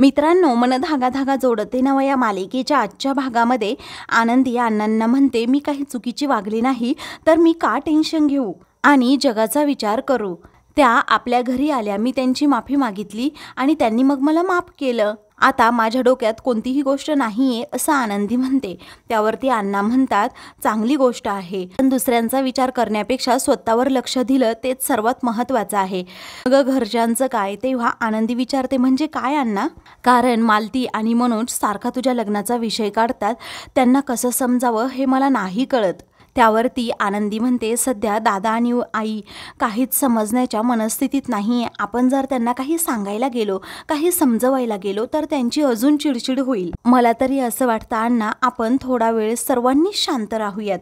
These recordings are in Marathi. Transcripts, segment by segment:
मित्रांनो मन धागा धागा जोडते नवा या मालिकेच्या आजच्या भागामध्ये आनंदी अण्णांना म्हणते मी काही चुकीची वागली नाही तर मी का टेन्शन घेऊ आणि जगाचा विचार करू त्या आपल्या घरी आल्या मी त्यांची माफी मागितली आणि त्यांनी मग मला माफ केलं आता माझ्या डोक्यात कोणतीही गोष्ट नाही आहे असं आनंदी म्हणते त्यावरती अण्णा म्हणतात चांगली गोष्ट आहे पण दुसऱ्यांचा विचार करण्यापेक्षा स्वतःवर लक्ष दिलं तेच सर्वात महत्त्वाचं आहे मग घरच्यांचं काय तेव्हा आनंदी विचारते म्हणजे काय अण्णा कारण मालती आणि मनोज सारखा तुझ्या लग्नाचा विषय काढतात त्यांना कसं समजावं हे मला नाही कळत त्यावर ती आनंदी म्हणते सध्या दादा आणि आई काहीच समजण्याच्या मनस्थितीत नाही आपण जर त्यांना काही सांगायला गेलो काही समजवायला गेलो तर त्यांची अजून चिडचिड होईल मला तरी असं वाटतं अण्णा आपण थोडा वेळ सर्वांनी शांत राहूयात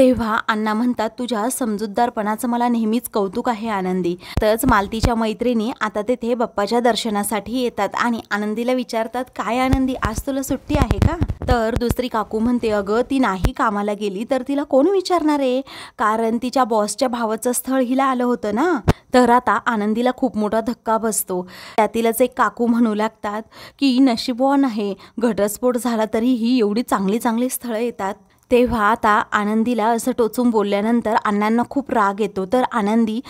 तेव्हा अण्णा म्हणतात तुझ्या समजूतदारपणाचं मला नेहमीच कौतुक आहे आनंदी तरच मालतीच्या मैत्रिणी आता तेथे बाप्पाच्या दर्शनासाठी येतात आणि आनंदीला विचारतात काय आनंदी आज तुला सुट्टी आहे का तर दुसरी काकू म्हणते अगं ती नाही कामाला गेली तर तिला कोण विचारणार आहे कारण तिच्या बॉसच्या भावाचं स्थळ हिला आलं होतं ना तर आता आनंदीला खूप मोठा धक्का बसतो त्यातीलच एक काकू म्हणू लागतात की नशीबवान आहे घटस्फोट झाला तरी ही एवढी चांगली चांगली स्थळं येतात तेव्हा आता आनंदीला असं टोचून बोलल्यानंतर अण्णांना खूप राग येतो तर आनंदी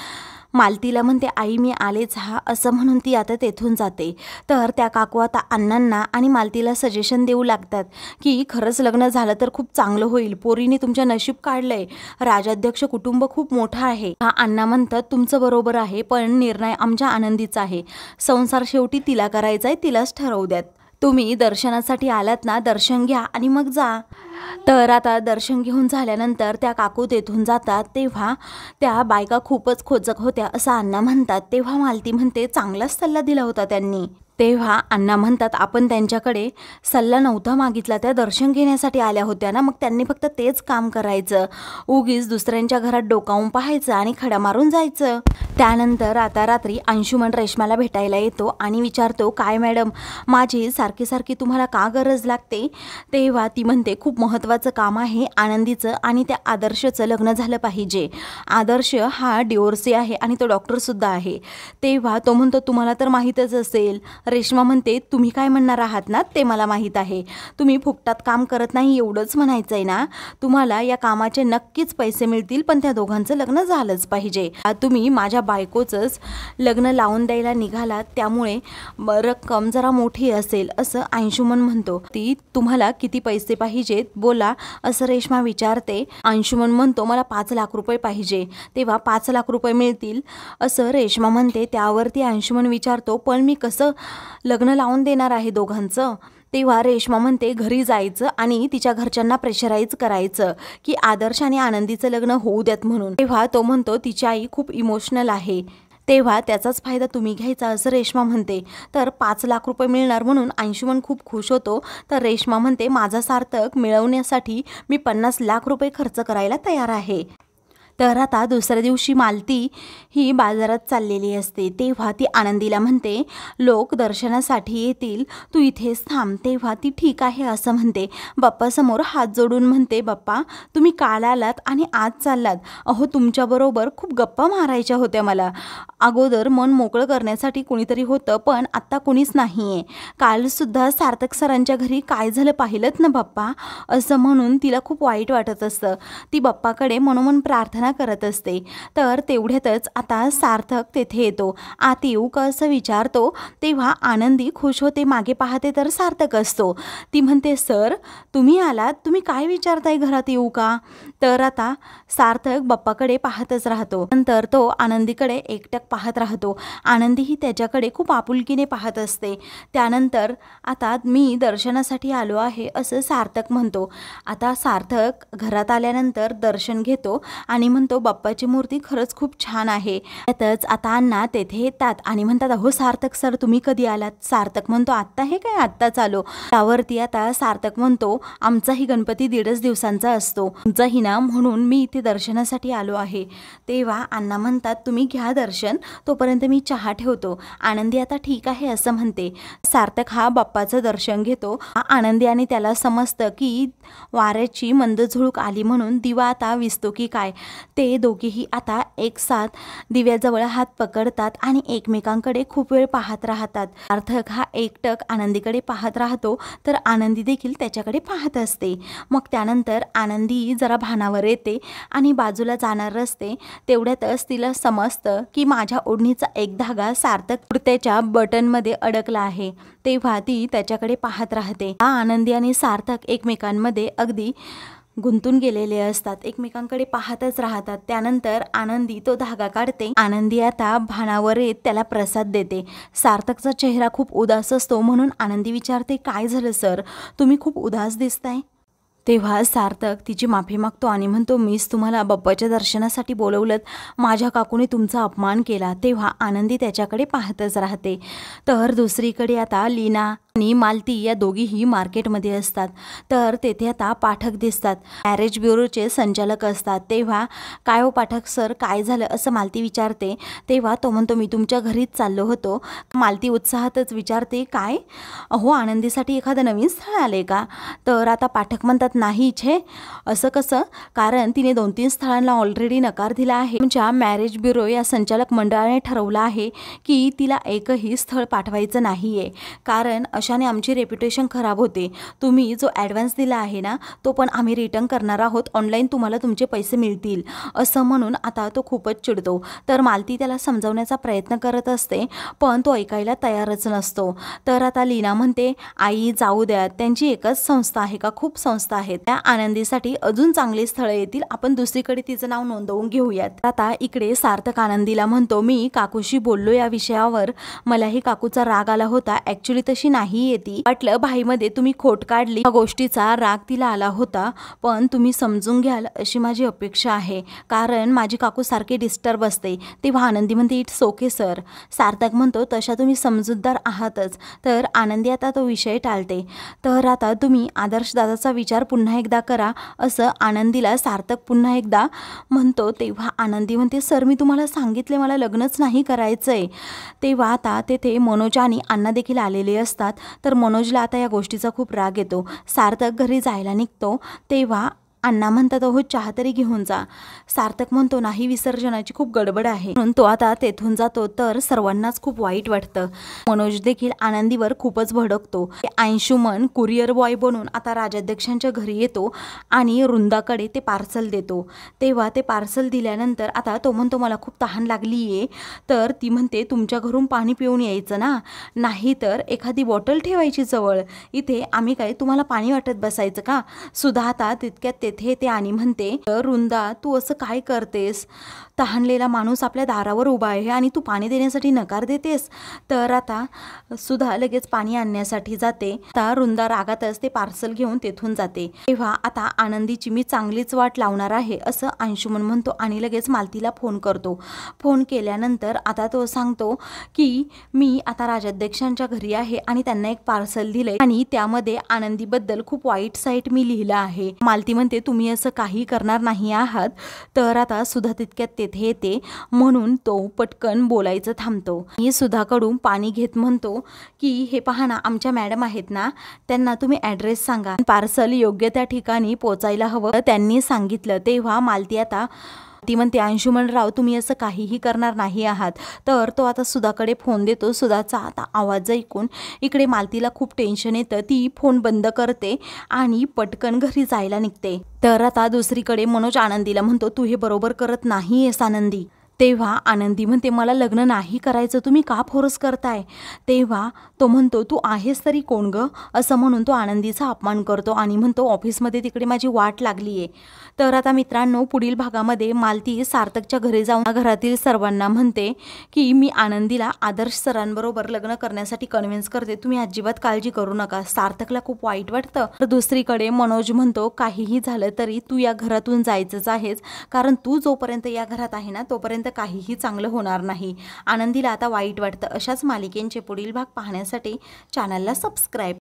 मालतीला म्हणते आई मी आलेच हा असं म्हणून ती आता तेथून जाते तर त्या काकू आता अण्णांना आणि मालतीला सजेशन देऊ लागतात की खरंच लग्न झालं तर खूप चांगलं होईल पोरीने तुमच्या नशीब आहे राजाध्यक्ष कुटुंब खूप मोठं आहे हा अण्णा म्हणतात तुमचं बरोबर आहे पण निर्णय आमच्या आनंदीचा आहे संसार शेवटी तिला करायचा आहे तिलाच ठरवू द्यात तुम्ही दर्शनासाठी आलात ना दर्शन घ्या आणि मग जा तर आता दर्शन घेऊन झाल्यानंतर त्या काकू तेथून जातात तेव्हा त्या बायका खूपच खोजक होत्या असं अण्णा म्हणतात तेव्हा मालती म्हणते चांगलाच सल्ला दिला होता त्यांनी तेव्हा अण्णा म्हणतात आपण त्यांच्याकडे सल्ला नव्हता मागितला त्या दर्शन घेण्यासाठी आल्या होत्या ना मग त्यांनी फक्त तेच काम करायचं उगीच दुसऱ्यांच्या घरात डोकावून पाहायचं आणि खडा मारून जायचं त्यानंतर आता रात्री अंशुमन रेश्माला भेटायला येतो आणि विचारतो काय मॅडम माझी सारखी सारखी तुम्हाला का गरज लागते तेव्हा ती म्हणते खूप महत्त्वाचं काम आहे आनंदीचं आणि त्या आदर्शचं लग्न झालं पाहिजे आदर्श हा डिओर्सी आहे आणि तो डॉक्टरसुद्धा आहे तेव्हा तो म्हणतो तुम्हाला तर माहीतच असेल रेश्मा म्हणते तुम्ही काय म्हणणार आहात ना ते मला माहीत आहे तुम्ही फुकटात काम करत नाही एवढंच म्हणायचं आहे ना तुम्हाला या कामाचे नक्कीच पैसे मिळतील पण त्या दोघांचं लग्न झालंच पाहिजे तुम्ही माझ्या बायकोचंच लग्न लावून द्यायला निघालात त्यामुळे रक्कम जरा मोठी असेल असं अंशुमन म्हणतो ती तुम्हाला किती पैसे पाहिजेत बोला असं रेश्मा विचारते अंशुमन म्हणतो मला पाच लाख रुपये पाहिजे तेव्हा पाच लाख रुपये मिळतील असं रेश्मा म्हणते त्यावरती अंशुमन विचारतो पण मी कसं लग्न लावून देणार आहे दोघांचं तेव्हा रेश्मा म्हणते घरी जायचं आणि तिच्या घरच्यांना प्रेशराईज करायचं की आदर्श आणि आनंदीचं लग्न होऊ द्यात म्हणून तेव्हा तो म्हणतो तिची आई खूप इमोशनल आहे तेव्हा त्याचाच फायदा तुम्ही घ्यायचा असं रेश्मा म्हणते तर पाच लाख रुपये मिळणार म्हणून अंशुमन खूप खुश होतो तर रेश्मा म्हणते माझा सार्थक मिळवण्यासाठी मी पन्नास लाख रुपये खर्च करायला तयार आहे तर आता दुसऱ्या दिवशी मालती ही बाजारात चाललेली असते तेव्हा ती आनंदीला म्हणते लोक दर्शनासाठी येतील तू इथेच थांब तेव्हा ती ठीक आहे असं म्हणते बाप्पासमोर हात जोडून म्हणते बाप्पा तुम्ही काल आलात आणि आज चाललात अहो तुमच्याबरोबर खूप गप्पा मारायच्या होत्या मला अगोदर मन मोकळं करण्यासाठी कोणीतरी होतं पण आत्ता कोणीच नाही आहे कालसुद्धा सार्थक सरांच्या घरी काय झालं पाहिलंत ना बाप्पा असं म्हणून तिला खूप वाईट वाटत असतं ती बाप्पाकडे मनोमन प्रार्थना प्रार्थना करत असते तर तेवढ्यातच आता सार्थक तेथे येतो आत येऊ का असं विचारतो तेव्हा आनंदी खुश होते मागे पाहते तर सार्थक असतो ती म्हणते सर तुम्ही आलात तुम्ही काय विचारताय घरात येऊ का तर आता सार्थक बाप्पाकडे पाहतच राहतो नंतर तो आनंदीकडे एकटक पाहत राहतो आनंदीही त्याच्याकडे खूप आपुलकीने पाहत असते त्यानंतर आता मी दर्शनासाठी आलो आहे असं सार्थक म्हणतो आता सार्थक घरात आल्यानंतर दर्शन घेतो आणि म्हणतो बाप्पाची मूर्ती खरंच खूप छान आहे त्यातच आता अण्णा तेथे येतात आणि म्हणतात अहो सार्थक सर तुम्ही कधी आलात सार्थक म्हणतो आत्ता हे काय आत्ताच आलो त्यावरती आता सार्थक म्हणतो आमचाही गणपती दीडच दिवसांचा असतो तुमचाही ना म्हणून मी इथे दर्शनासाठी आलो आहे तेव्हा अण्णा म्हणतात तुम्ही घ्या दर्शन तोपर्यंत मी चहा ठेवतो आनंदी आता ठीक आहे असं म्हणते सार्थक हा बाप्पाचं दर्शन घेतो आनंदी आणि त्याला समजतं की वाऱ्याची मंद झुळूक आली म्हणून दिवा आता विसतो की काय ते दोघेही आता एक साथ दिव्याजवळ हात पकडतात आणि एकमेकांकडे खूप वेळ पाहत राहतात सार्थक हा एकटक आनंदीकडे पाहत राहतो तर आनंदी देखील त्याच्याकडे पाहत असते मग त्यानंतर आनंदी जरा भानावर येते आणि बाजूला जाणार असते तेवढ्यातच तिला समजतं की माझ्या ओढणीचा एक धागा सार्थक कुर्त्याच्या बटनमध्ये अडकला आहे तेव्हा ती त्याच्याकडे पाहत राहते हा आनंदी आणि सार्थक एकमेकांमध्ये अगदी गुंतून गेलेले असतात एकमेकांकडे पाहतच राहतात त्यानंतर आनंदी तो धागा काढते आनंदी आता भाणावर येत त्याला प्रसाद देते सार्थकचा चेहरा खूप उदास असतो म्हणून आनंदी विचारते काय झालं सर तुम्ही खूप उदास दिसताय तेव्हा सार्थक तिची माफी मागतो आणि म्हणतो मीच तुम्हाला बाप्पाच्या दर्शनासाठी बोलवलं माझ्या काकूने तुमचा अपमान केला तेव्हा आनंदी त्याच्याकडे पाहतच राहते तर दुसरीकडे आता लीना आणि मालती या दोघीही मार्केटमध्ये असतात तर तेथे आता पाठक दिसतात मॅरेज ब्युरोचे संचालक असतात तेव्हा काय हो पाठक सर काय झालं असं मालती विचारते तेव्हा तो म्हणतो मी तुमच्या घरीच चाललो होतो मालती उत्साहातच विचारते काय अहो आनंदीसाठी एखादं नवीन स्थळ आले का तर आता पाठक म्हणतात नाही छे असं कसं कारण तिने दोन तीन स्थळांना ऑलरेडी नकार दिला आहे तुमच्या मॅरेज ब्युरो या संचालक मंडळाने ठरवलं आहे की तिला एकही स्थळ पाठवायचं नाही आहे कारण आणि आमची रेप्युटेशन खराब होते तुम्ही जो ॲडव्हान्स दिला आहे ना तो पण आम्ही रिटर्न करणार आहोत ऑनलाईन तुम्हाला तुमचे पैसे मिळतील असं म्हणून आता तो खूपच चिडतो तर मालती त्याला समजावण्याचा प्रयत्न करत असते पण तो ऐकायला तयारच नसतो तर आता लीना म्हणते आई जाऊ द्या त्यांची एकच संस्था आहे का खूप संस्था आहेत त्या आनंदीसाठी अजून चांगले स्थळं येतील आपण दुसरीकडे तिचं नाव नोंदवून घेऊयात आता इकडे सार्थक आनंदीला म्हणतो मी काकूशी बोललो या विषयावर मलाही काकूचा राग आला होता ॲक्च्युली तशी नाही नाही येते वाटलं भाईमध्ये तुम्ही खोट काढली गोष्टीचा राग तिला आला होता पण तुम्ही समजून घ्याल अशी माझी अपेक्षा आहे कारण माझी काकू सारखी डिस्टर्ब असते तेव्हा आनंदी म्हणते इट्स ओके सर सार्थक म्हणतो तशा तुम्ही समजूतदार आहातच तर आनंदी आता तो विषय टाळते तर आता तुम्ही आदर्श दादाचा विचार पुन्हा एकदा करा असं आनंदीला सार्थक पुन्हा एकदा म्हणतो तेव्हा आनंदी म्हणते सर मी तुम्हाला सांगितले मला लग्नच नाही करायचं आहे तेव्हा आता तेथे मनोज आणि अण्णा देखील आलेले असतात तर मनोजला आता या गोष्टीचा खूप राग येतो सार्थक घरी जायला निघतो तेव्हा अण्णा म्हणतात अहो चहा तरी घेऊन जा सार्थक म्हणतो नाही विसर्जनाची खूप गडबड आहे म्हणून तो आता तेथून जातो तर सर्वांनाच खूप वाईट वाटतं मनोज देखील आनंदीवर खूपच भडकतो आयंशुमन कुरिअर बॉय बनून आता राजाध्यक्षांच्या घरी येतो आणि रुंदाकडे ते पार्सल देतो तेव्हा ते पार्सल दिल्यानंतर आता तो म्हणतो मला खूप तहान लागली आहे तर ती म्हणते तुमच्या घरून पाणी पिऊन यायचं ना नाही तर एखादी बॉटल ठेवायची जवळ इथे आम्ही काय तुम्हाला पाणी वाटत बसायचं का सुद्धा आता तितक्यात ते तेथे ते आणि म्हणते रुंदा तू असं काय करतेस तहानलेला माणूस आपल्या दारावर उभा आहे आणि तू पाणी देण्यासाठी नकार देतेस तर आता सुद्धा लगेच पाणी आणण्यासाठी जाते तर रुंदा रागातच ते पार्सल घेऊन तेथून जाते तेव्हा आता आनंदीची मी चांगलीच वाट लावणार आहे असं अंशुमन म्हणतो आणि लगेच मालतीला फोन करतो फोन केल्यानंतर आता तो सांगतो की मी आता राजाध्यक्षांच्या घरी आहे आणि त्यांना एक पार्सल दिलंय आणि त्यामध्ये आनंदीबद्दल खूप वाईट साईट मी लिहिलं आहे मालती म्हणते तुम्ही असं काही करणार नाही आहात तर आता सुद्धा तितक्यात ते येथे येते म्हणून तो पटकन बोलायचं थांबतो मी सुधाकडून पाणी घेत म्हणतो की हे पहा ना आमच्या मॅडम आहेत ना त्यांना तुम्ही ॲड्रेस सांगा पार्सल योग्य त्या ठिकाणी पोचायला हवं त्यांनी सांगितलं तेव्हा मालती आता ती म्हणते अंशुमन राव तुम्ही असं काहीही करणार नाही आहात तर तो आता सुधाकडे फोन देतो सुधाचा आता आवाज ऐकून इकडे मालतीला खूप टेन्शन येतं ती फोन बंद करते आणि पटकन घरी जायला निघते तर आता दुसरीकडे मनोज आनंदीला म्हणतो तू हे बरोबर करत नाही आनंदी तेव्हा आनंदी म्हणते मला लग्न नाही करायचं तुम्ही का फोरस करताय तेव्हा तो म्हणतो तू आहेस तरी कोण ग असं म्हणून तो आनंदीचा अपमान करतो आणि म्हणतो ऑफिसमध्ये तिकडे माझी वाट लागली आहे तर आता मित्रांनो पुढील भागामध्ये मालती सार्थकच्या घरी जाऊन घरातील सर्वांना म्हणते की मी आनंदीला आदर्श सरांबरोबर लग्न करण्यासाठी कन्व्हिन्स करते तुम्ही अजिबात काळजी करू नका सार्थकला खूप वाईट वाटतं तर दुसरीकडे मनोज म्हणतो काहीही झालं तरी तू या घरातून जायचंच आहेस कारण तू जोपर्यंत या घरात आहे ना तोपर्यंत तर काहीही चांगलं होणार नाही आनंदीला आता वाईट वाटतं अशाच मालिकेंचे पुढील भाग पाहण्यासाठी चॅनलला सबस्क्राईब